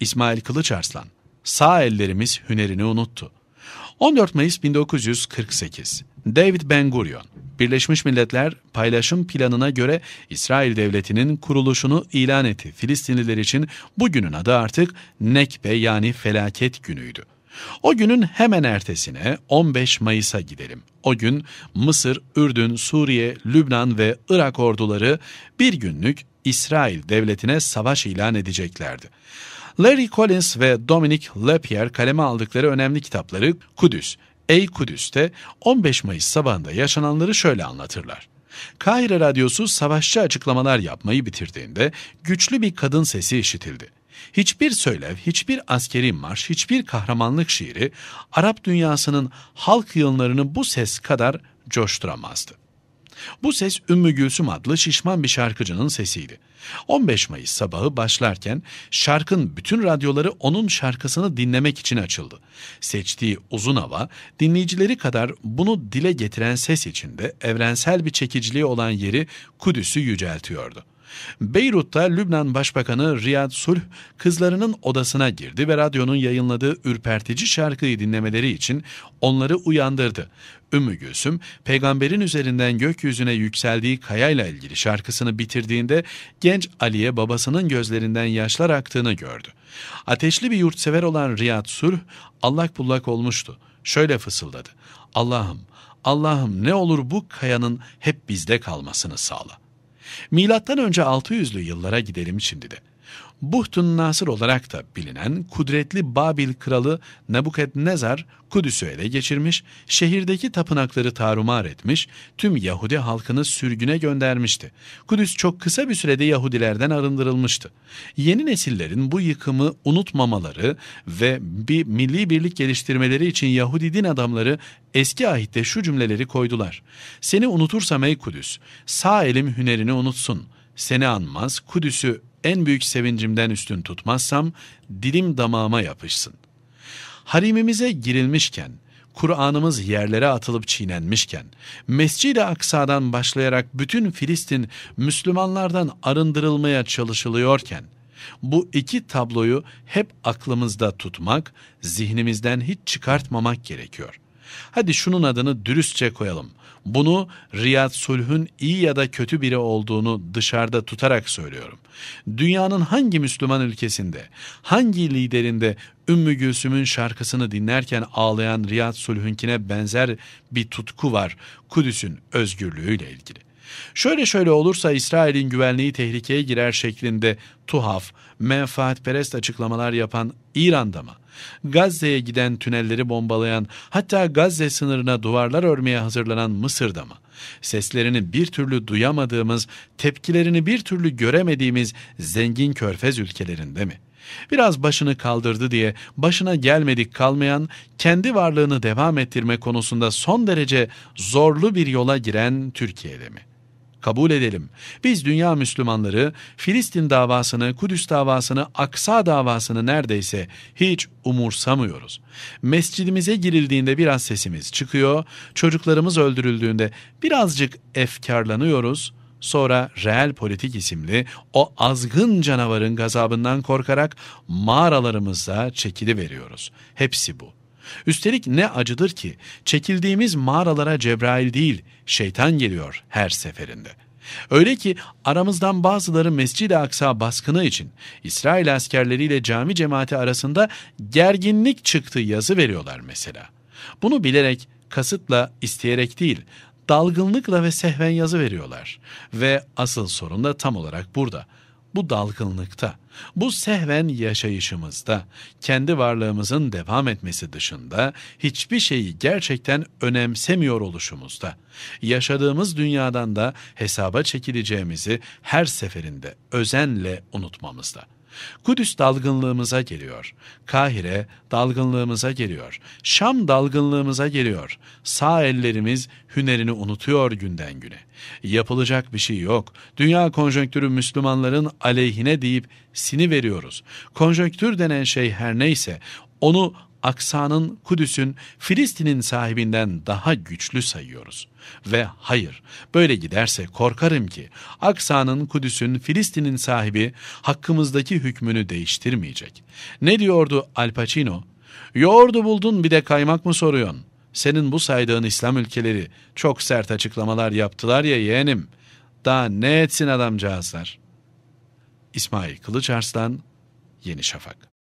İsmail Kılıçarslan, sağ ellerimiz hünerini unuttu. 14 Mayıs 1948, David Ben Gurion, Birleşmiş Milletler paylaşım planına göre İsrail Devleti'nin kuruluşunu ilan etti. Filistinliler için bugünün adı artık Nekbe yani felaket günüydü. O günün hemen ertesine 15 Mayıs'a gidelim. O gün Mısır, Ürdün, Suriye, Lübnan ve Irak orduları bir günlük İsrail devletine savaş ilan edeceklerdi. Larry Collins ve Dominic Lapierre kaleme aldıkları önemli kitapları Kudüs, Ey Kudüs'te 15 Mayıs sabahında yaşananları şöyle anlatırlar. Kahire Radyosu savaşçı açıklamalar yapmayı bitirdiğinde güçlü bir kadın sesi işitildi. Hiçbir söylev, hiçbir askeri marş, hiçbir kahramanlık şiiri Arap dünyasının halk yığınlarını bu ses kadar coşturamazdı. Bu ses Ümmü Gülsüm adlı şişman bir şarkıcının sesiydi. 15 Mayıs sabahı başlarken şarkın bütün radyoları onun şarkısını dinlemek için açıldı. Seçtiği uzun hava dinleyicileri kadar bunu dile getiren ses içinde evrensel bir çekiciliği olan yeri Kudüs'ü yüceltiyordu. Beyrut'ta Lübnan Başbakanı Riyad Sulh kızlarının odasına girdi ve radyonun yayınladığı ürpertici şarkıyı dinlemeleri için onları uyandırdı. Ümmü Gülsüm, peygamberin üzerinden gökyüzüne yükseldiği kayayla ilgili şarkısını bitirdiğinde genç Ali'ye babasının gözlerinden yaşlar aktığını gördü. Ateşli bir yurtsever olan Riyad Sulh allak bullak olmuştu. Şöyle fısıldadı. Allah'ım, Allah'ım ne olur bu kayanın hep bizde kalmasını sağla. Milattan önce 600'lü yıllara gidelim şimdi de. Buhtun Nasır olarak da bilinen kudretli Babil kralı Nebukadnezar Kudüs'ü ele geçirmiş, şehirdeki tapınakları tarumar etmiş, tüm Yahudi halkını sürgüne göndermişti. Kudüs çok kısa bir sürede Yahudilerden arındırılmıştı. Yeni nesillerin bu yıkımı unutmamaları ve bir milli birlik geliştirmeleri için Yahudi din adamları eski ahitte şu cümleleri koydular. Seni unutursam ey Kudüs, sağ elim hünerini unutsun.'' seni anmaz, Kudüs'ü en büyük sevincimden üstün tutmazsam dilim damağıma yapışsın. Harimimize girilmişken, Kur'an'ımız yerlere atılıp çiğnenmişken, Mescid-i Aksa'dan başlayarak bütün Filistin Müslümanlardan arındırılmaya çalışılıyorken, bu iki tabloyu hep aklımızda tutmak, zihnimizden hiç çıkartmamak gerekiyor. Hadi şunun adını dürüstçe koyalım. Bunu Riyad Sulh'ün iyi ya da kötü biri olduğunu dışarıda tutarak söylüyorum. Dünyanın hangi Müslüman ülkesinde, hangi liderinde Ümmü Gülsüm'ün şarkısını dinlerken ağlayan Riyad Sulh'ünkine benzer bir tutku var Kudüs'ün özgürlüğüyle ilgili. Şöyle şöyle olursa İsrail'in güvenliği tehlikeye girer şeklinde tuhaf, menfaatperest açıklamalar yapan İran'da mı? Gazze'ye giden tünelleri bombalayan, hatta Gazze sınırına duvarlar örmeye hazırlanan Mısır'da mı? Seslerini bir türlü duyamadığımız, tepkilerini bir türlü göremediğimiz zengin körfez ülkelerinde mi? Biraz başını kaldırdı diye başına gelmedik kalmayan, kendi varlığını devam ettirme konusunda son derece zorlu bir yola giren Türkiye'de mi?'' kabul edelim. Biz dünya Müslümanları Filistin davasını, Kudüs davasını, Aksa davasını neredeyse hiç umursamıyoruz. Mescidimize girildiğinde biraz sesimiz çıkıyor, çocuklarımız öldürüldüğünde birazcık efkarlanıyoruz.'' Sonra reel politik isimli o azgın canavarın gazabından korkarak mağaralarımızda çekili veriyoruz. Hepsi bu. Üstelik ne acıdır ki çekildiğimiz mağaralara Cebrail değil şeytan geliyor her seferinde. Öyle ki aramızdan bazıları Mescid-i Aksa baskını için İsrail askerleriyle cami cemaati arasında gerginlik çıktı yazı veriyorlar mesela. Bunu bilerek, kasıtla, isteyerek değil, dalgınlıkla ve sehven yazı veriyorlar. Ve asıl sorun da tam olarak burada.'' bu dalgınlıkta, bu sehven yaşayışımızda kendi varlığımızın devam etmesi dışında hiçbir şeyi gerçekten önemsemiyor oluşumuzda, yaşadığımız dünyadan da hesaba çekileceğimizi her seferinde özenle unutmamızda. Kudüs dalgınlığımıza geliyor. Kahire dalgınlığımıza geliyor. Şam dalgınlığımıza geliyor. Sağ ellerimiz hünerini unutuyor günden güne. Yapılacak bir şey yok. Dünya konjonktürü Müslümanların aleyhine deyip sini veriyoruz. Konjonktür denen şey her neyse onu Aksa'nın, Kudüs'ün, Filistin'in sahibinden daha güçlü sayıyoruz. Ve hayır, böyle giderse korkarım ki Aksa'nın, Kudüs'ün, Filistin'in sahibi hakkımızdaki hükmünü değiştirmeyecek. Ne diyordu Al Pacino? Yoğurdu buldun bir de kaymak mı soruyorsun? Senin bu saydığın İslam ülkeleri çok sert açıklamalar yaptılar ya yeğenim. Daha ne etsin adamcağızlar? İsmail Kılıçarslan, Yeni Şafak